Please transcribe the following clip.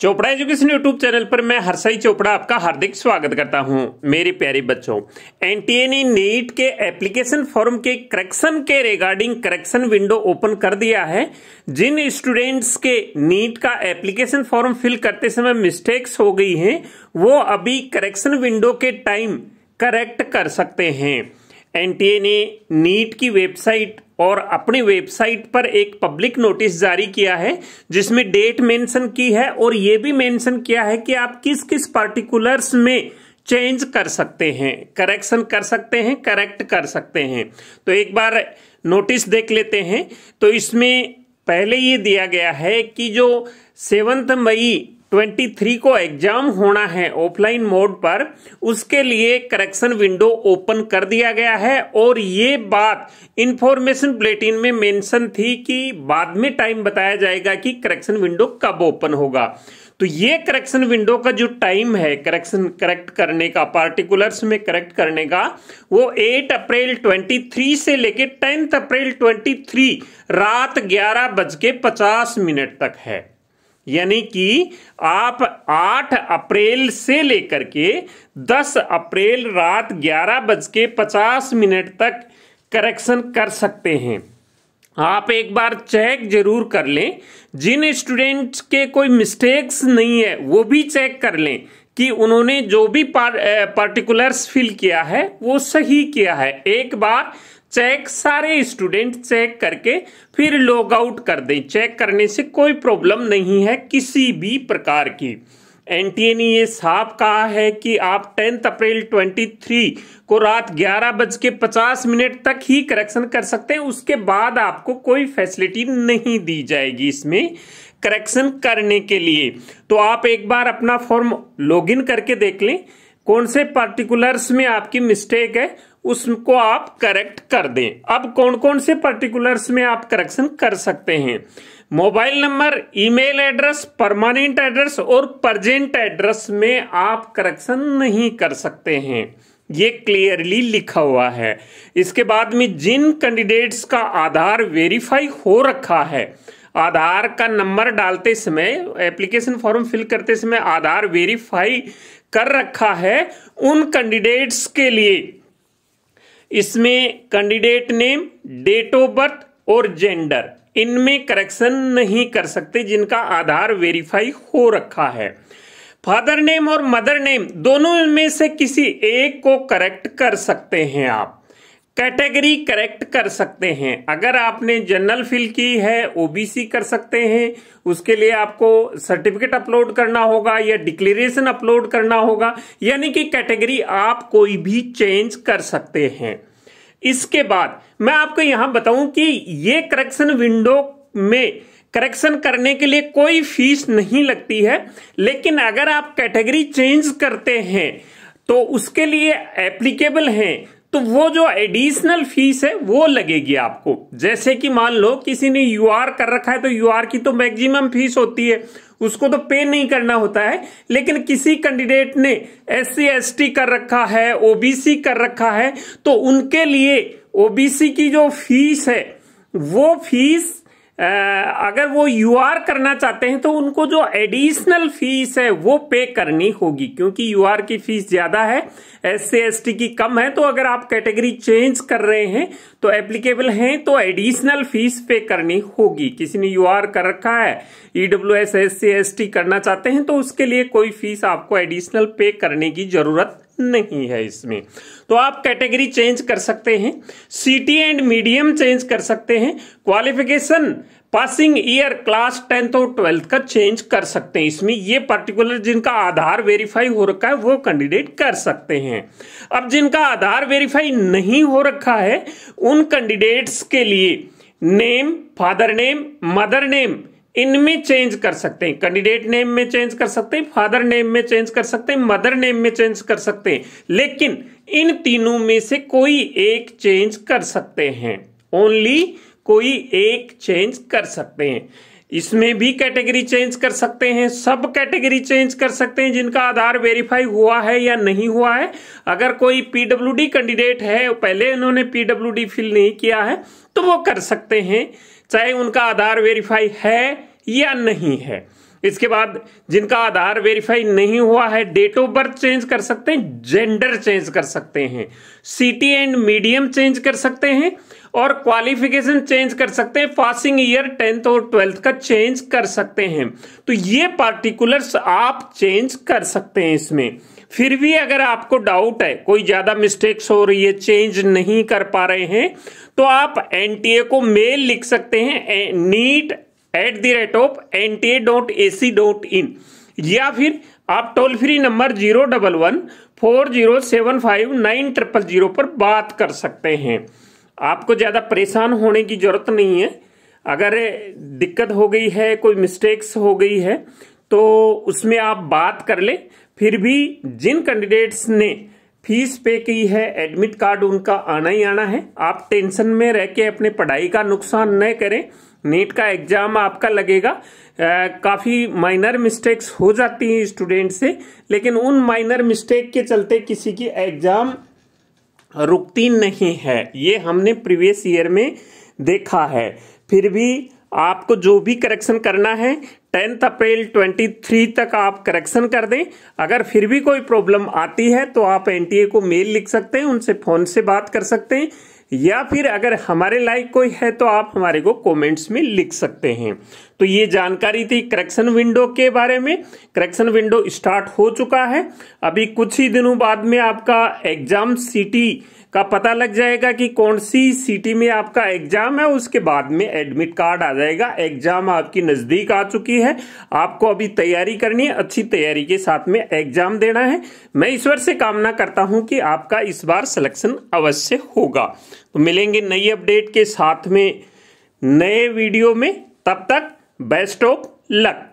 Chopra education YouTube channel पर मैं हर्षई चोपड़ा आपका हार्दिक स्वागत करता हूं मेरे प्यारे बच्चों एनटीए ने नीट के एप्लीकेशन फॉर्म के करेक्शन के रिगार्डिंग करेक्शन विंडो ओपन कर दिया है जिन स्टूडेंट्स के नीट का एप्लीकेशन फॉर्म फिल करते समय मिस्टेक्स हो गई हैं वो अभी करेक्शन विंडो के टाइम करेक्ट कर सकते हैं एनटीए ने नीट की वेबसाइट और अपनी वेबसाइट पर एक पब्लिक नोटिस जारी किया है जिसमें डेट मेंशन की है और ये भी मेंशन किया है कि आप किस किस पार्टिकुलर्स में चेंज कर सकते हैं करेक्शन कर सकते हैं करेक्ट कर सकते हैं तो एक बार नोटिस देख लेते हैं तो इसमें पहले ये दिया गया है कि जो सेवन्थ मई 23 को एग्जाम होना है ऑफलाइन मोड पर उसके लिए करेक्शन विंडो ओपन कर दिया गया है और ये बात इंफॉर्मेशन बुलेटिन में मेंशन थी कि बाद में टाइम बताया जाएगा कि करेक्शन विंडो कब ओपन होगा तो ये करेक्शन विंडो का जो टाइम है करेक्शन करेक्ट करने का पार्टिकुलर्स में करेक्ट करने का वो 8 अप्रैल 23 से लेके 10 अप्रैल 23 रात ग्यारह बज के पचास मिनट तक है यानी कि आप 8 अप्रैल से लेकर के 10 अप्रैल रात ग्यारह बज के पचास मिनट तक करेक्शन कर सकते हैं आप एक बार चेक जरूर कर लें जिन स्टूडेंट्स के कोई मिस्टेक्स नहीं है वो भी चेक कर लें कि उन्होंने जो भी पार्टिकुलर्स फिल eh, किया है वो सही किया है एक बार चेक सारे स्टूडेंट चेक करके फिर लॉग आउट कर दें चेक करने से कोई प्रॉब्लम नहीं है किसी भी प्रकार की एन ने ये साफ कहा है कि आप टेंथ अप्रैल 23 को रात ग्यारह बज के पचास मिनट तक ही करेक्शन कर सकते हैं उसके बाद आपको कोई फैसिलिटी नहीं दी जाएगी इसमें करेक्शन करने के लिए तो आप एक बार अपना फॉर्म लॉगिन करके देख लें कौन से पार्टिकुलर्स में आपकी मिस्टेक है उसको आप करेक्ट कर दें अब कौन कौन से पर्टिकुलर्स में आप करेक्शन कर सकते हैं mobile number email address permanent address और प्रजेंट एड्रेस में आप करेक्शन नहीं कर सकते हैं ये क्लियरली लिखा हुआ है इसके बाद में जिन कैंडिडेट्स का आधार वेरीफाई हो रखा है आधार का नंबर डालते समय एप्लीकेशन फॉर्म फिल करते समय आधार वेरीफाई कर रखा है उन कैंडिडेट्स के लिए इसमें candidate name date of birth और जेंडर इनमें करेक्शन नहीं कर सकते जिनका आधार वेरीफाई हो रखा है फादर नेम और मदर नेम दोनों में से किसी एक को करेक्ट कर सकते हैं आप कैटेगरी करेक्ट कर सकते हैं अगर आपने जनरल फिल की है ओबीसी कर सकते हैं उसके लिए आपको सर्टिफिकेट अपलोड करना होगा या डिक्लेरेशन अपलोड करना होगा यानी कि कैटेगरी आप कोई भी चेंज कर सकते हैं इसके बाद मैं आपको यहां बताऊं कि ये करेक्शन विंडो में करेक्शन करने के लिए कोई फीस नहीं लगती है लेकिन अगर आप कैटेगरी चेंज करते हैं तो उसके लिए एप्लीकेबल हैं तो वो जो एडिशनल फीस है वो लगेगी आपको जैसे कि मान लो किसी ने यू आर कर रखा है तो यू आर की तो मैक्सिमम फीस होती है उसको तो पे नहीं करना होता है लेकिन किसी कैंडिडेट ने एस सी एस टी कर रखा है ओबीसी कर रखा है तो उनके लिए ओबीसी की जो फीस है वो फीस अगर वो यू आर करना चाहते हैं तो उनको जो एडिशनल फीस है वो पे करनी होगी क्योंकि यू आर की फीस ज्यादा है एस सी एस टी की कम है तो अगर आप कैटेगरी चेंज कर रहे हैं तो एप्लीकेबल हैं तो एडिशनल फीस पे करनी होगी किसी ने यू आर कर रखा है EW S S C S T करना चाहते हैं तो उसके लिए कोई फीस आपको एडिशनल पे करने की जरूरत नहीं है इसमें तो आप कैटेगरी चेंज कर सकते हैं सिटी एंड मीडियम चेंज कर सकते हैं qualification passing year class tenth और ट्वेल्थ का चेंज कर सकते हैं इसमें ये पर्टिकुलर जिनका आधार वेरीफाई हो रखा है वो कैंडिडेट कर सकते हैं अब जिनका आधार वेरीफाई नहीं हो रखा है उन कैंडिडेट्स के लिए name father name mother name इनमें चेंज कर सकते हैं कैंडिडेट नेम में चेंज कर सकते हैं फादर नेम में चेंज कर सकते हैं मदर नेम में चेंज कर सकते हैं लेकिन इन तीनों में से कोई एक चेंज कर सकते हैं ओनली कोई एक चेंज कर सकते हैं इसमें भी कैटेगरी चेंज कर सकते हैं सब कैटेगरी चेंज कर सकते हैं जिनका आधार वेरीफाई हुआ है या नहीं हुआ है अगर कोई पीडब्ल्यूडी कैंडिडेट है पहले उन्होंने पीडब्ल्यूडी फिल नहीं किया है तो वो कर सकते हैं चाहे उनका आधार वेरीफाई है या नहीं है इसके बाद जिनका आधार वेरीफाई नहीं हुआ है डेट ऑफ बर्थ चेंज कर सकते हैं जेंडर चेंज कर सकते हैं सिटी एंड मीडियम चेंज कर सकते हैं और क्वालिफिकेशन चेंज कर सकते हैं पासिंग ईयर टेंथ और ट्वेल्थ का चेंज कर सकते हैं तो ये पार्टिकुलर्स आप चेंज कर सकते हैं इसमें फिर भी अगर आपको डाउट है कोई ज़्यादा मिस्टेक्स हो रही है चेंज नहीं कर पा रहे हैं तो आप एनटीए को मेल लिख सकते हैं NEET at the rate of N T A dot A C dot in या फिर आप toll free number zero double one four zero seven five nine triple zero पर बात कर सकते हैं आपको ज़्यादा परेशान होने की ज़रूरत नहीं है अगर दिक्कत हो गई है कोई मिस्टेक्स हो गई है तो उसमें आप बात कर ले फिर भी जिन कैंडिडेट्स ने फीस पे की है एडमिट कार्ड उनका आना ही आना है आप टेंशन में रह के अपने पढ़ाई का नुकसान न करें नीट का एग्जाम आपका लगेगा काफ़ी माइनर मिस्टेक्स हो जाती हैं स्टूडेंट से लेकिन उन माइनर मिस्टेक के चलते किसी की एग्जाम रुकती नहीं है ये हमने प्रीवियस ईयर में देखा है फिर भी आपको जो भी करेक्शन करना है टेंथ अप्रैल 23 तक आप करेक्शन कर दें अगर फिर भी कोई प्रॉब्लम आती है तो आप एनटीए को मेल लिख सकते हैं उनसे फोन से बात कर सकते हैं या फिर अगर हमारे लाइक कोई है तो आप हमारे को कमेंट्स में लिख सकते हैं तो ये जानकारी थी करेक्शन विंडो के बारे में करेक्शन विंडो स्टार्ट हो चुका है अभी कुछ ही दिनों बाद में आपका एग्जाम सिटी का पता लग जाएगा कि कौन सी सिटी में आपका एग्जाम है उसके बाद में एडमिट कार्ड आ जाएगा एग्जाम आपकी नजदीक आ चुकी है आपको अभी तैयारी करनी है अच्छी तैयारी के साथ में एग्जाम देना है मैं ईश्वर से कामना करता हूं कि आपका इस बार सिलेक्शन अवश्य होगा तो मिलेंगे नई अपडेट के साथ में नए वीडियो में तब तक बेस्ट ऑफ लक